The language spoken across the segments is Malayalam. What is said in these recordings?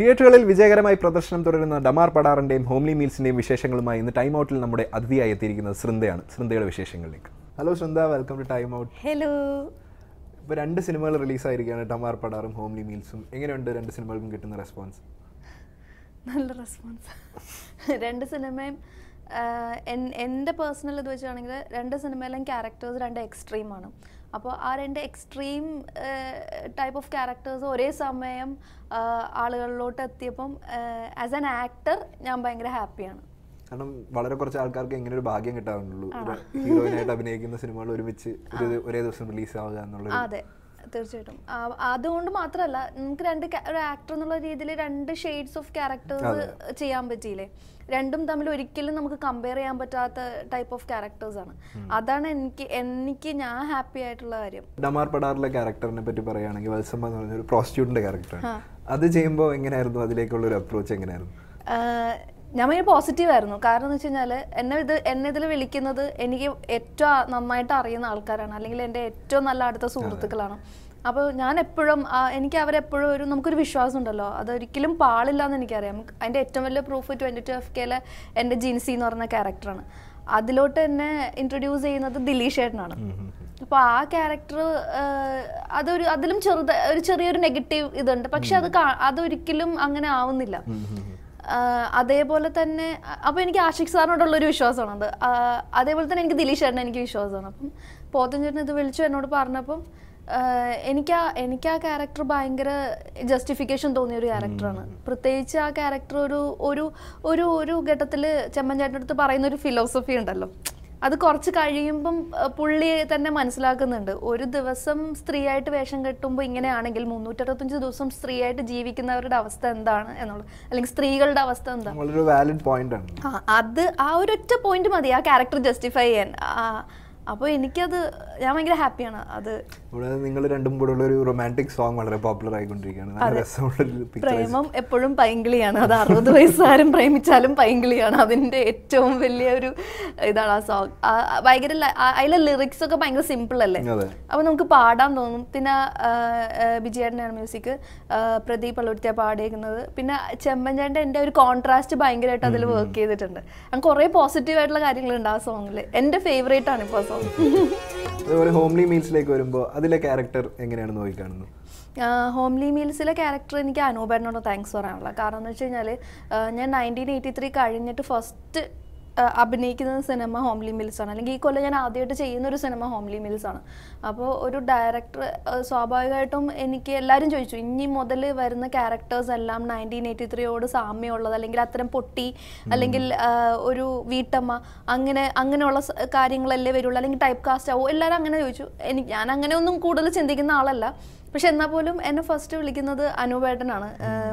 തിയേറ്ററുകളിൽ വിജയകരമായി പ്രദർശനം തുടരുന്ന ഡമാർ പടാറിൻ്റെയും ഹോംലി മീൽസിൻ്റെയും വിശേഷങ്ങളുമായി ഇന്ന് ടൈം ഔട്ടിൽ നമ്മുടെ അതിഥിയായി എത്തിയിരിക്കുന്നത് ശ്രദ്ധയാണ് ശ്രദ്ധയുടെ വിശേഷങ്ങളിലേക്ക് hello Shraddha welcome to time out hello ഇപ്പോൾ രണ്ട് സിനിമകൾ റിലീസായിരിക്കുകയാണ് ഡമാർ പടാറും ഹോംലി മീൽസും എങ്ങനെയുണ്ട് രണ്ട് സിനിമകൾക്കും കിട്ടുന്ന റെസ്പോൺസ് നല്ല റെസ്പോൺസ് രണ്ട് സിനിമയും എൻ്റെ പേഴ്സണൽ ഇത് വെച്ചാണെങ്കിൽ രണ്ട് സിനിമയിലും ക്യാരക്ടേഴ്സ് രണ്ട് എക്സ്ട്രീമാണ് അപ്പോൾ ആ രണ്ട് എക്സ്ട്രീം ടൈപ്പ് ഓഫ് ക്യാരക്ടേഴ്സ് ഒരേ സമയം ആളുകളിലോട്ട് എത്തിയപ്പം ആസ് ആൻ ആക്ടർ ഞാൻ ഭയങ്കര ഹാപ്പിയാണ് കാരണം വളരെ കുറച്ച് ആൾക്കാർക്ക് ഇങ്ങനെ ഒരു ഭാഗ്യം കിട്ടാറുള്ളൂ ഹീറോയിനായിട്ട് അഭിനയിക്കുന്ന സിനിമകൾ ഒരുമിച്ച് ഒരേ ദിവസം റിലീസ് ആവുക എന്നുള്ളത് അതെ തീർച്ചയായിട്ടും അതുകൊണ്ട് മാത്രമല്ല നമുക്ക് രണ്ട് ആക്ടർ എന്നുള്ള രീതിയിൽ രണ്ട് ഷെയ്ഡ്സ് ഓഫ് ക്യാരക്ടേഴ്സ് ചെയ്യാൻ പറ്റിയില്ലേ രണ്ടും തമ്മിൽ ഒരിക്കലും നമുക്ക് കമ്പയർ ചെയ്യാൻ പറ്റാത്ത ടൈപ്പ് ഓഫ് ക്യാരക്ടേഴ്സ് ആണ് അതാണ് എനിക്ക് എനിക്ക് ഞാൻ ഹാപ്പി ആയിട്ടുള്ള കാര്യം ഡമാർ പടാറിലെ ക്യാരക്ടറിനെ പറ്റി പറയുകയാണെങ്കിൽ വത്സമ്മ ക്യാരക്ടർ അത് ചെയ്യുമ്പോൾ എങ്ങനെയായിരുന്നു അതിലേക്കുള്ള ഒരു അപ്രോച്ച് എങ്ങനെയായിരുന്നു ഞാൻ ഭയങ്കര ആയിരുന്നു കാരണം എന്ന് വെച്ച് കഴിഞ്ഞാല് എന്നെ ഇത് എന്നെ ഇതിൽ വിളിക്കുന്നത് എനിക്ക് ഏറ്റവും നന്നായിട്ട് അറിയുന്ന ആൾക്കാരാണ് അല്ലെങ്കിൽ എൻ്റെ ഏറ്റവും നല്ല അടുത്ത സുഹൃത്തുക്കളാണ് അപ്പോൾ ഞാൻ എപ്പോഴും എനിക്ക് അവരെപ്പോഴും ഒരു നമുക്കൊരു വിശ്വാസം ഉണ്ടല്ലോ അതൊരിക്കലും പാളില്ല എന്ന് എനിക്കറിയാം അതിൻ്റെ ഏറ്റവും വലിയ പ്രൂഫ് ട്വൻറ്റി ടു എഫ് കെയിലെ എൻ്റെ ജീൻസി എന്ന് പറഞ്ഞ ക്യാരക്ടറാണ് അതിലോട്ട് എന്നെ ഇൻട്രൊഡ്യൂസ് ചെയ്യുന്നത് ദിലീഷ് ഏട്ടനാണ് അപ്പോൾ ആ ക്യാരക്ടർ അതൊരു അതിലും ചെറുത ഒരു ചെറിയൊരു നെഗറ്റീവ് ഇതുണ്ട് പക്ഷെ അത് അതൊരിക്കലും അങ്ങനെ ആവുന്നില്ല അതേപോലെ തന്നെ അപ്പോൾ എനിക്ക് ആഷിഖ് സാറിനോടുള്ളൊരു വിശ്വാസമാണത് അതേപോലെ തന്നെ എനിക്ക് ദിലീഷ് ചേട്ടൻ എനിക്ക് വിശ്വാസമാണ് അപ്പം പോത്തൻ ചേട്ടൻ ഇത് വിളിച്ചു എന്നോട് പറഞ്ഞപ്പം എനിക്ക് ആ എനിക്ക് ആ ക്യാരക്ടർ ഭയങ്കര ജസ്റ്റിഫിക്കേഷൻ തോന്നിയ ഒരു ക്യാരക്ടറാണ് പ്രത്യേകിച്ച് ആ ക്യാരക്ടർ ഒരു ഒരു ഒരു ഒരു ഘട്ടത്തിൽ ചെമ്മൻ ചേട്ടൻ്റെ അടുത്ത് പറയുന്ന ഒരു ഫിലോസഫി ഉണ്ടല്ലോ അത് കുറച്ച് കഴിയുമ്പം പുള്ളി തന്നെ മനസ്സിലാക്കുന്നുണ്ട് ഒരു ദിവസം സ്ത്രീയായിട്ട് വേഷം കെട്ടുമ്പോൾ ഇങ്ങനെയാണെങ്കിൽ മുന്നൂറ്ററുപത്തഞ്ച് ദിവസം സ്ത്രീയായിട്ട് ജീവിക്കുന്നവരുടെ അവസ്ഥ എന്താണ് എന്നുള്ളത് അല്ലെങ്കിൽ സ്ത്രീകളുടെ അവസ്ഥ എന്താ അത് ആ ഒറ്റ പോയിന്റ് മതി ആ ക്യാരക്ടർ ജസ്റ്റിഫൈ ചെയ്യാൻ അപ്പോൾ എനിക്കത് ഞാൻ ഭയങ്കര ഹാപ്പിയാണ് അത് ഇവിടെ നിങ്ങൾ രണ്ടും കൂടെ ഉള്ള ഒരു റൊമാൻറ്റിക് സോങ് വളരെ പോപ്പുലർ ആയിക്കൊണ്ടിരിക്കുകയാണ് പ്രേമം എപ്പോഴും പൈങ്കിളിയാണ് അത് അറുപത് വയസ്സാരും പ്രേമിച്ചാലും പൈങ്കിളിയാണ് അതിൻ്റെ ഏറ്റവും വലിയ ഒരു ഇതാണ് ആ സോങ് ഭയങ്കര അതിലെ ലിറിക്സ് ഒക്കെ ഭയങ്കര സിമ്പിൾ അല്ലേ അപ്പോൾ നമുക്ക് പാടാൻ തോന്നും പിന്നെ ബിജിയേട്ടനാണ് മ്യൂസിക് പ്രദീപ് അളൂർത്തിയാണ് പാടിയേക്കുന്നത് പിന്നെ ചെമ്മഞ്ചേട്ടൻ്റെ എൻ്റെ ഒരു കോൺട്രാസ്റ്റ് ഭയങ്കരമായിട്ട് അതിൽ വർക്ക് ചെയ്തിട്ടുണ്ട് അങ്ങനെ കുറേ ആയിട്ടുള്ള കാര്യങ്ങളുണ്ട് ആ സോങ്ങിൽ എൻ്റെ ഫേവറേറ്റ് ആണ് ഇപ്പോൾ ആ സോങ് ഹോംലി മീൽസിലേക്ക് വരുമ്പോൾ അതിലെ ക്യാരക്ടർ എങ്ങനെയാണ് നോക്കി കാണുന്നത് ഹോംലി മീൽസിലെ ക്യാരക്ടർ എനിക്ക് അനൂപേട്ടനോട് താങ്ക്സ് പറയാനുള്ള കാരണം എന്ന് വെച്ച് കഴിഞ്ഞാൽ ഞാൻ നയൻറ്റീൻ എയ്റ്റി ത്രീ കഴിഞ്ഞിട്ട് ഫസ്റ്റ് അഭിനയിക്കുന്ന സിനിമ ഹോംലി മിൽസ് ആണ് അല്ലെങ്കിൽ ഈ കൊല്ലം ഞാൻ ആദ്യമായിട്ട് ചെയ്യുന്ന ഒരു സിനിമ ഹോംലി മിൽസ് ആണ് അപ്പോൾ ഒരു ഡയറക്ടർ സ്വാഭാവികമായിട്ടും എനിക്ക് എല്ലാവരും ചോദിച്ചു ഇനി മുതൽ വരുന്ന ക്യാരക്ടേഴ്സ് എല്ലാം നയൻറ്റീൻ എയ്റ്റി ത്രീയോട് സാമ്യമുള്ളത് അല്ലെങ്കിൽ അത്തരം പൊട്ടി അല്ലെങ്കിൽ ഒരു വീട്ടമ്മ അങ്ങനെ അങ്ങനെയുള്ള കാര്യങ്ങളല്ലേ വരുള്ളൂ അല്ലെങ്കിൽ ടൈപ്പ് കാസ്റ്റ് ആവോ എല്ലാവരും അങ്ങനെ ചോദിച്ചു എനിക്ക് ഞാൻ അങ്ങനെ ഒന്നും കൂടുതൽ ചിന്തിക്കുന്ന ആളല്ല പക്ഷെ എന്നാൽ പോലും എന്നെ ഫസ്റ്റ് വിളിക്കുന്നത് അനുപേട്ടനാണ്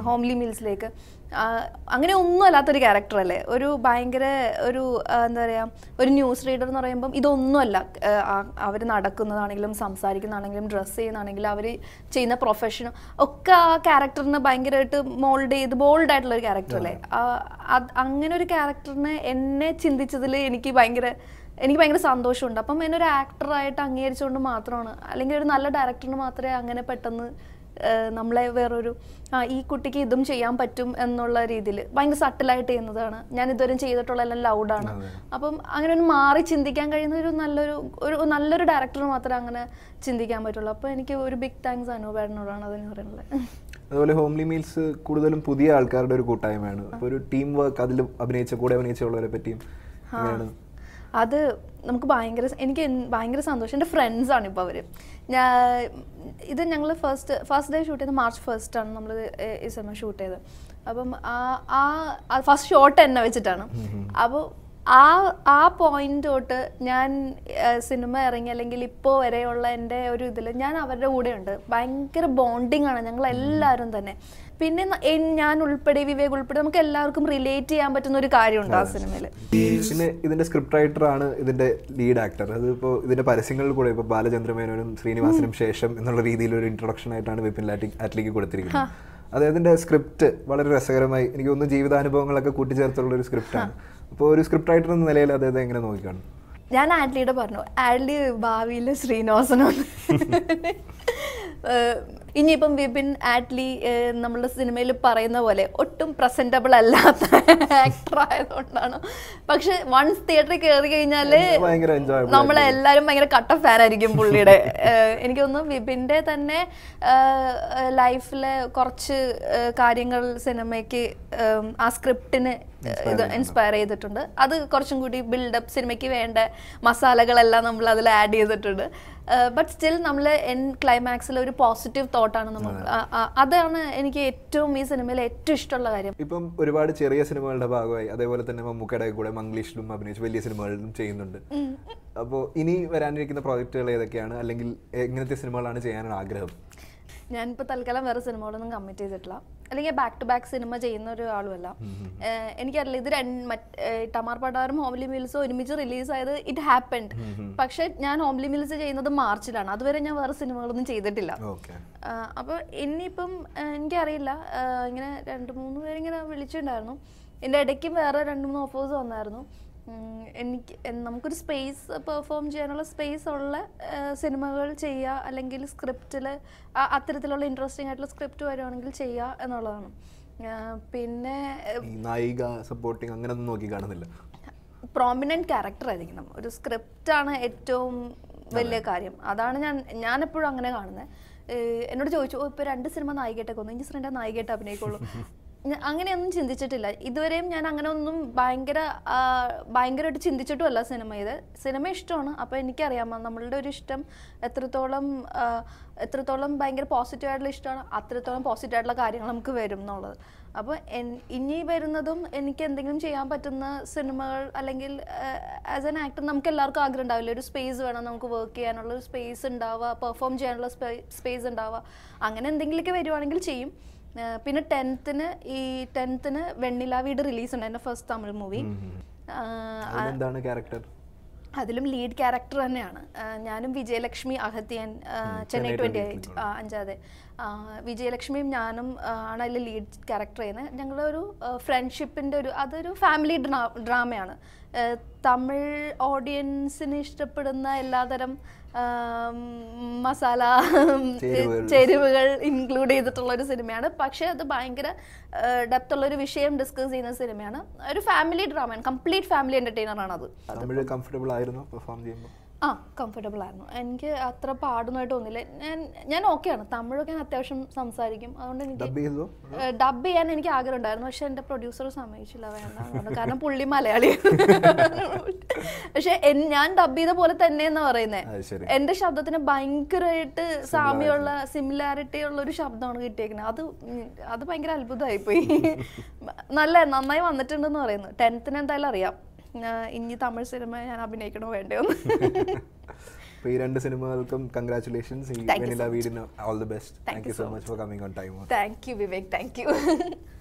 ഹോംലി മിൽസിലേക്ക് അങ്ങനെ ഒന്നും അല്ലാത്തൊരു ക്യാരക്ടർ അല്ലേ ഒരു ഭയങ്കര ഒരു എന്താ പറയുക ഒരു ന്യൂസ് റീഡർ എന്ന് പറയുമ്പം ഇതൊന്നുമല്ല അവർ നടക്കുന്നതാണെങ്കിലും സംസാരിക്കുന്നതാണെങ്കിലും ഡ്രസ്സ് ചെയ്യുന്നതാണെങ്കിലും അവർ ചെയ്യുന്ന പ്രൊഫഷനും ഒക്കെ ആ ക്യാരക്ടറിനെ ഭയങ്കരമായിട്ട് മോൾഡ് ചെയ്ത് ബോൾഡ് ആയിട്ടുള്ള ഒരു ക്യാരക്ടർ അല്ലേ അങ്ങനെ ഒരു ക്യാരക്ടറിനെ എന്നെ ചിന്തിച്ചതിൽ എനിക്ക് ഭയങ്കര എനിക്ക് ഭയങ്കര സന്തോഷമുണ്ട് അപ്പം എന്നെ ഒരു ആക്ടറായിട്ട് അംഗീകരിച്ചുകൊണ്ട് മാത്രമാണ് അല്ലെങ്കിൽ ഒരു നല്ല ഡയറക്ടറിന് മാത്രമേ അങ്ങനെ പെട്ടെന്ന് നമ്മളെ വേറൊരു ആ ഈ കുട്ടിക്ക് ഇതും ചെയ്യാൻ പറ്റും എന്നുള്ള രീതിയിൽ ഭയങ്കര സട്ടിലായിട്ട് ചെയ്യുന്നതാണ് ഞാൻ ഇതുവരെ ചെയ്തിട്ടുള്ള എല്ലാം ലൗഡാണ് അപ്പം അങ്ങനെ ഒന്ന് മാറി ചിന്തിക്കാൻ കഴിയുന്ന ഒരു നല്ലൊരു ഒരു നല്ലൊരു ഡയറക്ടർ മാത്രമേ അങ്ങനെ ചിന്തിക്കാൻ പറ്റുള്ളൂ അപ്പോൾ എനിക്ക് ഒരു ബിഗ് താങ്ക്സ് അനുഭവേടനോടാണ് അതെന്ന് പറയുന്നത് അതുപോലെ ഹോംലി മീൽസ് കൂടുതലും പുതിയ ആൾക്കാരുടെ ഒരു കൂട്ടായ്മയാണ് ഒരു ടീം വർക്ക് അതിൽ അഭിനയിച്ച കൂടെ അഭിനയിച്ചുള്ളവരെ പറ്റിയും അത് നമുക്ക് ഭയങ്കര എനിക്ക് ഭയങ്കര സന്തോഷം എൻ്റെ ഫ്രണ്ട്സാണ് ഇപ്പോൾ അവർ ഞാൻ ഇത് ഞങ്ങൾ ഫസ്റ്റ് ഫസ്റ്റ് ഡേ ഷൂട്ട് ചെയ്ത് മാർച്ച് ആണ് നമ്മൾ ഈ സിനിമ ഷൂട്ട് ചെയ്തത് അപ്പം ആ ആ ഫസ്റ്റ് ഷോട്ട് എന്നെ വെച്ചിട്ടാണ് അപ്പോൾ ആ ആ പോയിന്റ് തൊട്ട് ഞാൻ സിനിമ ഇറങ്ങി അല്ലെങ്കിൽ ഇപ്പോൾ വരെയുള്ള എൻ്റെ ഒരു ഇതിൽ ഞാൻ അവരുടെ ഉണ്ട് ഭയങ്കര ബോണ്ടിങ് ആണ് ഞങ്ങൾ എല്ലാവരും തന്നെ പിന്നെ ഞാൻ ഉൾപ്പെടെ വിവേക് ഉൾപ്പെടെ നമുക്ക് എല്ലാവർക്കും റിലേറ്റ് ചെയ്യാൻ പറ്റുന്ന ഒരു കാര്യമുണ്ട് ആ സിനിമയിൽ പിന്നെ ഇതിന്റെ സ്ക്രിപ്റ്റ് റൈറ്റർ ആണ് ഇതിന്റെ ലീഡ് ആക്ടർ അതിപ്പോ ഇതിന്റെ പരസ്യങ്ങളിൽ കൂടെ ഇപ്പൊ ബാലചന്ദ്രമേനോനും ശ്രീനിവാസനും ശേഷം എന്നുള്ള രീതിയിൽ ഒരു ഇൻട്രൊഡക്ഷൻ ആയിട്ടാണ് വിപിൻ അറ്റ്ലിക്ക് കൊടുത്തിരിക്കുന്നത് അതായത് സ്ക്രിപ്റ്റ് വളരെ രസകരമായി എനിക്ക് ഒന്ന് ജീവിതാനുഭവങ്ങളൊക്കെ കൂട്ടിച്ചേർത്തുള്ള ഒരു സ്ക്രിപ്റ്റാണ് അപ്പോൾ ഒരു സ്ക്രിപ്റ്റ് റൈറ്റർ എന്ന നിലയിൽ അദ്ദേഹത്തെ എങ്ങനെ നോക്കിക്കാണ് ഞാൻ ആഡ്ലിയുടെ പറഞ്ഞു ആഡ്ലി ഭാവിയിൽ ശ്രീനിവാസനോ ഇനിയിപ്പം വിപിൻ ആറ്റ്ലി നമ്മളുടെ സിനിമയിൽ പറയുന്ന പോലെ ഒട്ടും പ്രസന്റബിൾ അല്ലാത്ത ആക്ടർ ആയതുകൊണ്ടാണ് പക്ഷെ വൺസ് തിയേറ്ററിൽ കയറി കഴിഞ്ഞാൽ നമ്മളെല്ലാവരും ഭയങ്കര കട്ട ഫാൻ ആയിരിക്കും പുള്ളിയുടെ എനിക്ക് തോന്നുന്നു വിപിൻ്റെ തന്നെ ലൈഫിലെ കുറച്ച് കാര്യങ്ങൾ സിനിമയ്ക്ക് ആ സ്ക്രിപ്റ്റിന് ഇത് ഇൻസ്പയർ ചെയ്തിട്ടുണ്ട് അത് കുറച്ചും കൂടി ബിൽഡപ്പ് സിനിമയ്ക്ക് വേണ്ട മസാലകളെല്ലാം നമ്മൾ അതിൽ ആഡ് ചെയ്തിട്ടുണ്ട് ബട്ട് സ്റ്റിൽ നമ്മൾ എൻ ക്ലൈമാക്സിൽ ഒരു പോസിറ്റീവ് തോട്ടാണ് നമുക്ക് അതാണ് എനിക്ക് ഏറ്റവും ഈ സിനിമയിൽ ഏറ്റവും ഇഷ്ടമുള്ള കാര്യം ഇപ്പം ഒരുപാട് ചെറിയ സിനിമകളുടെ ഭാഗമായി അതേപോലെ തന്നെ മമ്മൂക്കയുടെ കൂടെ മംഗ്ലീഷിലും അഭിനയിച്ച് വലിയ സിനിമകളിലും ചെയ്യുന്നുണ്ട് അപ്പോൾ ഇനി വരാനിരിക്കുന്ന പ്രോജക്റ്റുകൾ ഏതൊക്കെയാണ് അല്ലെങ്കിൽ എങ്ങനത്തെ സിനിമകളാണ് ചെയ്യാനുള്ള ആഗ്രഹം ഞാനിപ്പോൾ തൽക്കാലം വേറെ സിനിമകളൊന്നും കമ്മിറ്റ് ചെയ്തിട്ടില്ല അല്ലെങ്കിൽ ബാക്ക് ടു ബാക്ക് സിനിമ ചെയ്യുന്ന ഒരു ആളുമല്ല എനിക്കറിയില്ല ഇത് ടമാർ പടാറും ഹോംലി മിൽസും ഒരുമിച്ച് റിലീസ് ഇറ്റ് ഹാപ്പൻഡ് പക്ഷെ ഞാൻ ഹോംലി മിൽസ് ചെയ്യുന്നത് മാർച്ചിലാണ് അതുവരെ ഞാൻ വേറെ സിനിമകളൊന്നും ചെയ്തിട്ടില്ല അപ്പോൾ ഇനിയിപ്പം എനിക്കറിയില്ല ഇങ്ങനെ രണ്ട് മൂന്ന് പേരിങ്ങനെ വിളിച്ചിട്ടുണ്ടായിരുന്നു എന്റെ ഇടയ്ക്കും വേറെ രണ്ട് മൂന്ന് ഓഫേഴ്സ് വന്നായിരുന്നു എനിക്ക് നമുക്കൊരു സ്പേസ് പെർഫോം ചെയ്യാനുള്ള സ്പേസ് ഉള്ള സിനിമകൾ ചെയ്യുക അല്ലെങ്കിൽ സ്ക്രിപ്റ്റിൽ അത്തരത്തിലുള്ള ഇൻട്രസ്റ്റിംഗ് ആയിട്ടുള്ള സ്ക്രിപ്റ്റ് വരുവാണെങ്കിൽ ചെയ്യുക എന്നുള്ളതാണ് പിന്നെ നായിക സപ്പോർട്ടിങ് അങ്ങനെ ഒന്നും നോക്കി കാണുന്നില്ല പ്രോമിനൻറ്റ് ക്യാരക്ടർ ആയിരിക്കണം ഒരു സ്ക്രിപ്റ്റാണ് ഏറ്റവും വലിയ കാര്യം അതാണ് ഞാൻ ഞാനെപ്പോഴും അങ്ങനെ കാണുന്നത് എന്നോട് ചോദിച്ചു ഇപ്പോൾ രണ്ട് സിനിമ നായികയായിട്ടൊക്കെ ഒന്നും ഇഞ്ചി സിനിമ നായികയായിട്ട് അഭിനയിക്കുള്ളൂ അങ്ങനെയൊന്നും ചിന്തിച്ചിട്ടില്ല ഇതുവരെയും ഞാൻ അങ്ങനെ ഒന്നും ഭയങ്കര ഭയങ്കരമായിട്ട് ചിന്തിച്ചിട്ടുമല്ല സിനിമ ഇത് സിനിമ ഇഷ്ടമാണ് അപ്പോൾ എനിക്കറിയാമോ നമ്മളുടെ ഒരു ഇഷ്ടം എത്രത്തോളം എത്രത്തോളം ഭയങ്കര പോസിറ്റീവായിട്ടുള്ള ഇഷ്ടമാണ് അത്രത്തോളം പോസിറ്റീവായിട്ടുള്ള കാര്യങ്ങൾ നമുക്ക് വരും എന്നുള്ളത് അപ്പോൾ ഇനി വരുന്നതും എനിക്ക് എന്തെങ്കിലും ചെയ്യാൻ പറ്റുന്ന സിനിമകൾ അല്ലെങ്കിൽ ആസ് ആൻ ആക്ടർ നമുക്ക് എല്ലാവർക്കും ആഗ്രഹം ഉണ്ടാവില്ല ഒരു സ്പേസ് വേണം നമുക്ക് വർക്ക് ചെയ്യാനുള്ള ഒരു സ്പേസ് ഉണ്ടാവുക പെർഫോം ചെയ്യാനുള്ള സ്പേസ് ഉണ്ടാവുക അങ്ങനെ എന്തെങ്കിലുമൊക്കെ വരുവാണെങ്കിൽ ചെയ്യും പിന്നെ ടെൻത്തിന് ഈ ടെൻത്തിന് വെണ്ണില വീട് റിലീസ് ഉണ്ട് എൻ്റെ ഫസ്റ്റ് തമിഴ് മൂവി എന്താണ് ക്യാരക്ടർ അതിലും ലീഡ് ക്യാരക്ടർ തന്നെയാണ് ഞാനും വിജയലക്ഷ്മി അഹത്യൻ ചെന്നൈ ട്വൻറ്റി എയ്റ്റ് അഞ്ചാതെ വിജയലക്ഷ്മിയും ഞാനും ആണ് അതിൽ ലീഡ് ക്യാരക്ടർ ചെയ്യുന്നത് ഞങ്ങളുടെ ഒരു ഫ്രണ്ട്ഷിപ്പിൻ്റെ ഒരു അതൊരു ഫാമിലി ഡ്രാമയാണ് തമിഴ് ഓഡിയൻസിന് ഇഷ്ടപ്പെടുന്ന എല്ലാതരം മസാല ചേരുവകൾ ഇൻക്ലൂഡ് ചെയ്തിട്ടുള്ള ഒരു സിനിമയാണ് പക്ഷേ അത് ഭയങ്കര ഡെപ്ത് ഉള്ള ഒരു വിഷയം ഡിസ്കസ് ചെയ്യുന്ന സിനിമയാണ് ഒരു ഫാമിലി ഡ്രാമയാണ് കംപ്ലീറ്റ് ഫാമിലി എന്റർടൈനർ ആണ് അത് കംഫർട്ടബിൾ ആയിരുന്നു പെർഫോം ചെയ്യുമ്പോൾ ആ കംഫർട്ടബിൾ ആയിരുന്നു എനിക്ക് അത്ര പാടുന്നതായിട്ട് തോന്നില്ല ഞാൻ ഞാൻ ഓക്കെയാണ് തമിഴൊക്കെ ഞാൻ അത്യാവശ്യം സംസാരിക്കും അതുകൊണ്ട് എനിക്ക് ഡബ് ചെയ്യാൻ എനിക്ക് ആഗ്രഹം ഉണ്ടായിരുന്നു പക്ഷെ എൻ്റെ പ്രൊഡ്യൂസർ സമ്മതിച്ചില്ല വേണ്ട കാരണം പുള്ളി മലയാളി പക്ഷെ ഞാൻ ഡബ് ചെയ്ത പോലെ തന്നെ എന്ന് പറയുന്നത് എന്റെ ശബ്ദത്തിന് ഭയങ്കരമായിട്ട് സാമ്യമുള്ള സിമിലാരിറ്റി ഉള്ള ഒരു ശബ്ദമാണ് കിട്ടിയേക്കുന്നത് അത് അത് ഭയങ്കര അത്ഭുതമായി പോയി നല്ല നന്നായി വന്നിട്ടുണ്ടെന്ന് പറയുന്നു ടെൻത്തിന് എന്തായാലും അറിയാം ഇനി തമിഴ് സിനിമ ഞാൻ അഭിനയിക്കണോ വേണ്ടയോ ഈ രണ്ട് സിനിമകൾക്കും കൺഗ്രാറ്റുലേഷൻസ് ഈ all the best thank you so much for coming on time thank you Vivek thank U